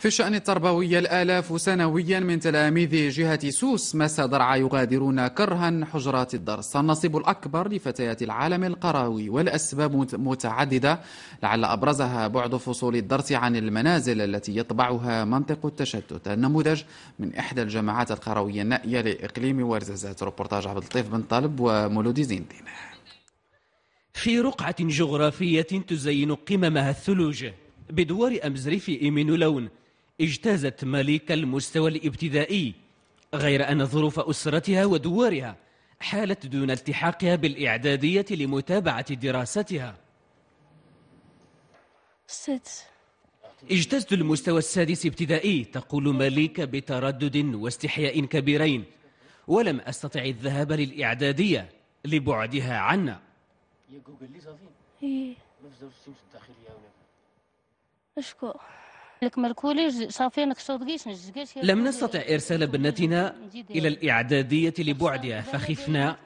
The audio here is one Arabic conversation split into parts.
في الشأن التربوي الآلاف سنويا من تلاميذ جهة سوس مس درعا يغادرون كرها حجرات الدرس النصيب الأكبر لفتيات العالم القروي والأسباب متعددة لعل أبرزها بعد فصول الدرس عن المنازل التي يطبعها منطق التشتت النموذج من إحدى الجماعات القروية النائية لإقليم ورزازات روبرتاج عبد اللطيف بن طالب ومولودي زين دين في رقعة جغرافية تزين قممها الثلوج بدوار أمزريف إيمين لون اجتازت ماليك المستوى الابتدائي غير أن ظروف أسرتها ودوارها حالت دون التحاقها بالإعدادية لمتابعة دراستها ست اجتزت المستوى السادس ابتدائي تقول ماليك بتردد واستحياء كبيرين ولم أستطع الذهاب للإعدادية لبعدها عنا إيه. أشكر لم نستطع ارسال بنتنا الى الاعداديه لبعدها فخفنا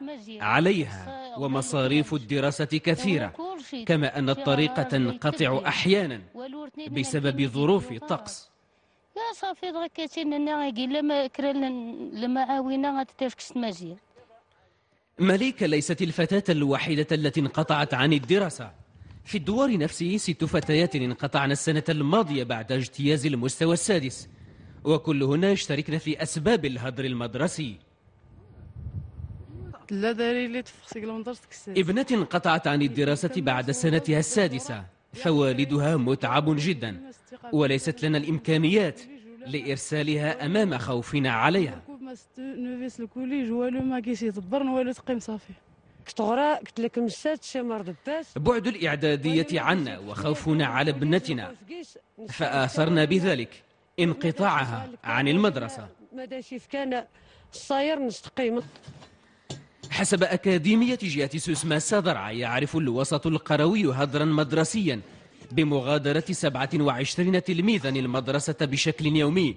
عليها ومصاريف الدراسه كثيره كما ان الطريقه تنقطع احيانا بسبب ظروف الطقس يا صافي دركاتي لنا لما كرلنا المعاونه غتتفكس مليكة ليست الفتاة الوحيدة التي انقطعت عن الدراسة في الدوار نفسه ست فتيات انقطعن السنة الماضية بعد اجتياز المستوى السادس وكلهن يشتركن في أسباب الهدر المدرسي ابنة انقطعت عن الدراسة بعد سنتها السادسة فوالدها متعب جدا وليست لنا الإمكانيات لإرسالها أمام خوفنا عليها بعد الإعدادية عنا وخوفنا على ابنتنا فآثرنا بذلك انقطاعها عن المدرسة حسب أكاديمية جهة ما صدر يعرف الوسط القروي هدرا مدرسيا بمغادرة 27 تلميذا المدرسة بشكل يومي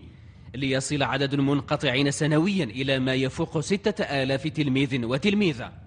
ليصل عدد المنقطعين سنويا إلى ما يفوق 6000 تلميذ وتلميذة